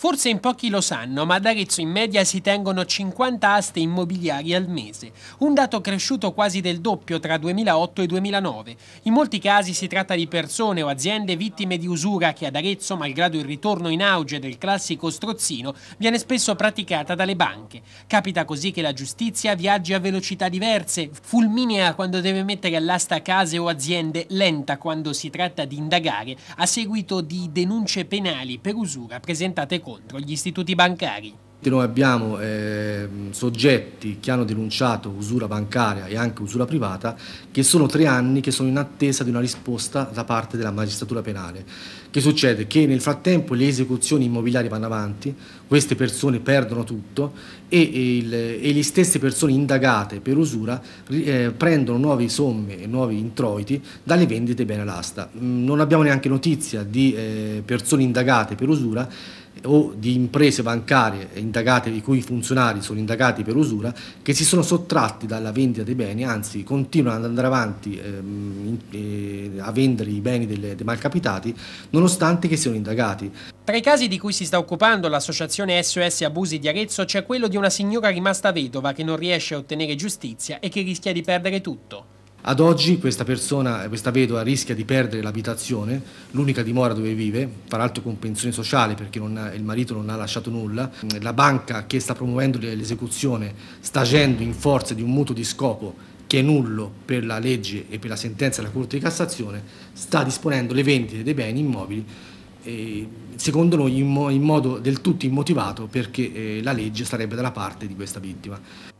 Forse in pochi lo sanno, ma ad Arezzo in media si tengono 50 aste immobiliari al mese, un dato cresciuto quasi del doppio tra 2008 e 2009. In molti casi si tratta di persone o aziende vittime di usura che ad Arezzo, malgrado il ritorno in auge del classico strozzino, viene spesso praticata dalle banche. Capita così che la giustizia viaggi a velocità diverse, fulminea quando deve mettere all'asta case o aziende, lenta quando si tratta di indagare, a seguito di denunce penali per usura presentate contro gli istituti bancari. Noi abbiamo eh, soggetti che hanno denunciato usura bancaria e anche usura privata che sono tre anni che sono in attesa di una risposta da parte della magistratura penale. Che succede? Che nel frattempo le esecuzioni immobiliari vanno avanti, queste persone perdono tutto e, e, il, e le stesse persone indagate per usura eh, prendono nuove somme e nuovi introiti dalle vendite bene all'asta. Mm, non abbiamo neanche notizia di eh, persone indagate per usura o di imprese bancarie indagate, i cui funzionari sono indagati per usura, che si sono sottratti dalla vendita dei beni, anzi continuano ad andare avanti ehm, eh, a vendere i beni delle, dei malcapitati, nonostante che siano indagati. Tra i casi di cui si sta occupando l'associazione SOS Abusi di Arezzo c'è quello di una signora rimasta vedova che non riesce a ottenere giustizia e che rischia di perdere tutto. Ad oggi questa persona, questa vedova, rischia di perdere l'abitazione, l'unica dimora dove vive, peraltro con pensione sociale perché ha, il marito non ha lasciato nulla. La banca che sta promuovendo l'esecuzione sta agendo in forza di un mutuo di scopo che è nullo per la legge e per la sentenza della Corte di Cassazione, sta disponendo le vendite dei beni immobili eh, secondo noi in, modo del tutto immotivato perché eh, la legge sarebbe dalla parte di questa vittima.